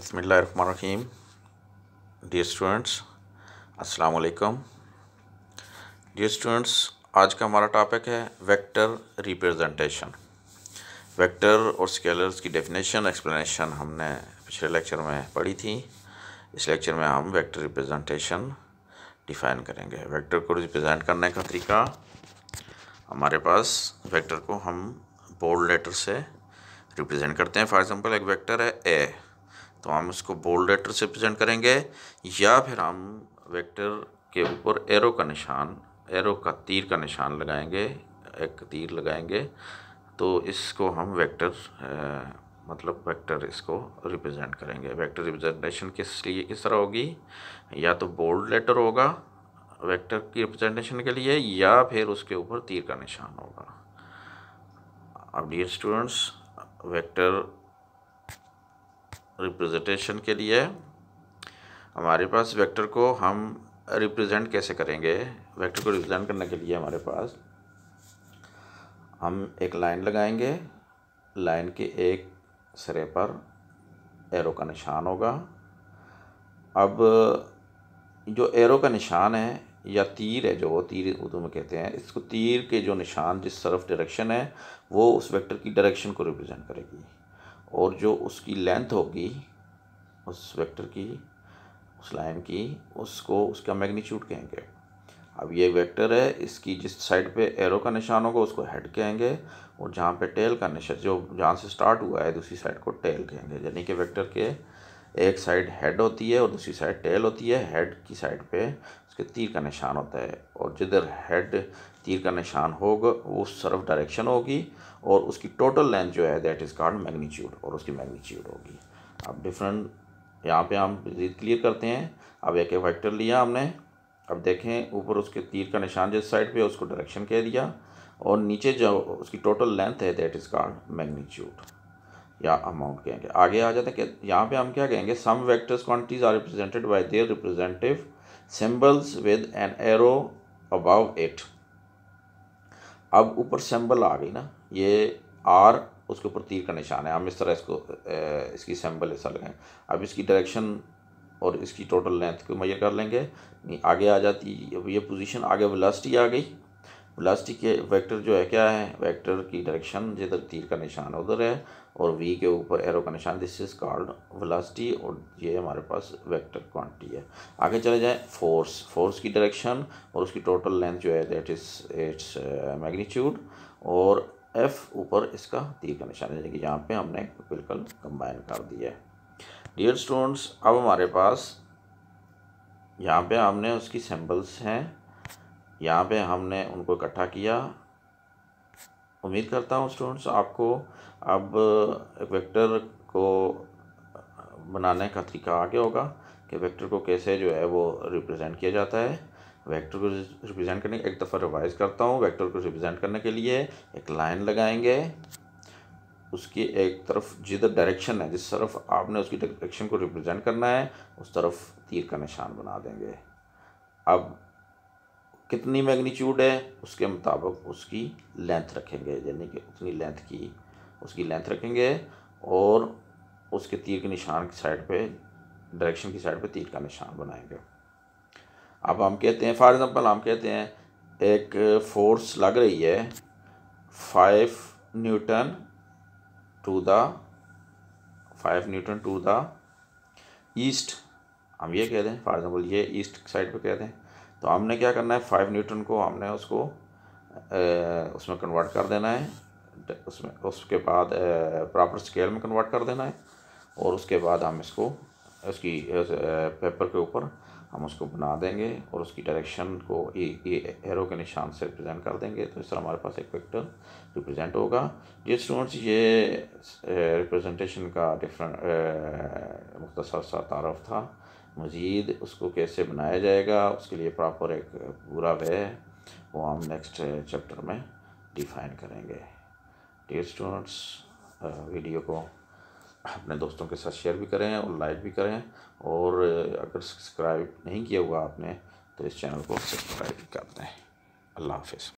बिस्मिल्लाहिर्रहमानिर्रहीम dear students अस्सलाम वालेकुम डियर स्टूडेंट्स आज का हमारा टॉपिक है वेक्टर रिप्रेजेंटेशन वेक्टर और स्केलर्स की डेफिनेशन एक्सप्लेनेशन हमने पिछले लेक्चर में पढ़ी थी इस लेक्चर में हम वेक्टर रिप्रेजेंटेशन डिफ़ाइन करेंगे वेक्टर को रिप्रेजेंट करने का तरीका हमारे पास वेक्टर को हम बोल्ड लेटर से रिप्रेजेंट करते हैं फॉर एग्जांपल एक वेक्टर है ए तो हम इसको बोल्ड लेटर से प्रजेंट करेंगे या फिर हम वेक्टर के ऊपर एरो का निशान एरो का तीर का निशान लगाएंगे एक तीर लगाएंगे तो इसको हम वेक्टर मतलब वेक्टर इसको रिप्रेजेंट करेंगे वेक्टर रिप्रेजेंटेशन किस लिए किस तरह होगी या तो बोल्ड लेटर होगा वेक्टर की रिप्रेजेंटेशन के लिए या फिर उसके ऊपर तीर का निशान होगा अब डियर स्टूडेंट्स वेक्टर रिप्रेजेंटेशन के लिए हमारे पास वेक्टर को हम रिप्रेजेंट कैसे करेंगे वेक्टर को रिप्रेजेंट करने के लिए हमारे पास हम एक लाइन लगाएंगे लाइन के एक सिरे पर एरो का निशान होगा अब जो एरो का निशान है या तीर है जो वो तीर उर्दू में कहते हैं इसको तीर के जो निशान जिस तरफ डायरेक्शन है वो उस वेक्टर की डायरेक्शन को रिप्रेजेंट करेगी और जो उसकी लेंथ होगी उस वेक्टर की उस लाइन की उसको उसका मैग्नीट्यूड कहेंगे अब ये वेक्टर है इसकी जिस साइड पे एरो का निशान होगा उसको हेड कहेंगे और जहाँ पे टेल का निशान जो जहाँ से स्टार्ट हुआ है दूसरी साइड को टेल कहेंगे यानी कि वेक्टर के एक साइड हेड होती है और दूसरी साइड टेल होती है हेड की साइड पे उसके तीर का निशान होता है और जिधर हेड तीर का निशान होगा वो सर्फ डायरेक्शन होगी और उसकी टोटल लेंथ जो है दैट इज़ कार्ड मैग्नीट्यूड और उसकी मैग्नीट्यूड होगी अब डिफरेंट यहाँ पे हम मजीद क्लियर करते हैं अब एक एक वैक्टर लिया हमने अब देखें ऊपर उसके तीर का निशान जिस साइड पर उसको डायरेक्शन कह दिया और नीचे जो उसकी टोटल लेंथ है दैट इज़ कार्ड मैग्नीट्यूड या अमाउंट कहेंगे आगे आ जाते हैं कि यहाँ पे हम क्या कहेंगे some vectors quantities are represented by their representative symbols with an arrow above it अब ऊपर सिंबल आ गई ना ये आर उसके ऊपर तीर का निशान है हम इस तरह इसको इसकी सिंबल ऐसा लगाएं अब इसकी डायरेक्शन और इसकी टोटल लेंथ को मैयर कर लेंगे आगे आ जाती अब ये पोजीशन आगे वेलोसिटी आ गई वेलोसिटी के वेक्टर जो है क्या है वेक्टर की डायरेक्शन जिधर तीर का निशान उधर है और वी के ऊपर एरो का निशान दिस इज कॉल्ड वेलोसिटी और ये हमारे पास वेक्टर क्वांटिटी है आगे चले जाए फोर्स फोर्स की डायरेक्शन और उसकी टोटल लेंथ जो है दैट इज इट्स मैग्नीट्यूड और एफ ऊपर इसका तीर का निशान है कि यहाँ पे हमने बिल्कुल कंबाइन कर दिया है डियर स्टूडेंट्स अब हमारे पास यहाँ पे हमने उसकी सिंबल्स हैं यहाँ पे हमने उनको इकट्ठा किया उम्मीद करता हूँ स्टूडेंट्स आपको अब वेक्टर को बनाने का तरीका आगे होगा कि वेक्टर को कैसे जो है वो रिप्रेजेंट किया जाता है वेक्टर को रिप्रेजेंट करने एक दफ़ा रिवाइज करता हूँ वेक्टर को रिप्रेजेंट करने के लिए एक लाइन लगाएंगे उसकी एक तरफ जिधर डायरेक्शन है जिस तरफ आपने उसकी डायरेक्शन को रिप्रेजेंट करना है उस तरफ तीर का निशान बना देंगे अब कितनी मैग्नीट्यूड है उसके मुताबिक उसकी लेंथ रखेंगे यानी कि उतनी लेंथ की उसकी लेंथ रखेंगे और उसके तीर के निशान की साइड पे डायरेक्शन की साइड पे तीर का निशान बनाएंगे अब हम कहते हैं फॉर एग्ज़ाम्पल हम कहते हैं एक फोर्स लग रही है five newton to the five newton to the east हम ये कह दें फॉर एग्ज़ाम्पल ये ईस्ट साइड पे कह दें तो हमने क्या करना है फाइव न्यूटन को हमने उसको ए, उसमें कन्वर्ट कर देना है उसमें उसके बाद प्रॉपर स्केल में कन्वर्ट कर देना है और उसके बाद हम इसको उसकी पेपर के ऊपर हम उसको बना देंगे और उसकी डायरेक्शन को ये एरो के निशान से रिप्रेजेंट कर देंगे तो इस तरह हमारे पास एक वेक्टर रिप्रेजेंट होगा ये स्टूडेंट्स ये रिप्रेजेंटेशन का डिफरेंट मुख्तर सा तारफ था मज़ीद उसको कैसे बनाया जाएगा उसके लिए प्रॉपर एक पूरा वे है वो हम नेक्स्ट चैप्टर में डिफाइन करेंगे डियर स्टूडेंट्स वीडियो को अपने दोस्तों के साथ शेयर भी करें और लाइक भी करें और अगर सब्सक्राइब नहीं किया हुआ आपने तो इस चैनल को सब्सक्राइब कर दें अल्लाह हाफिज़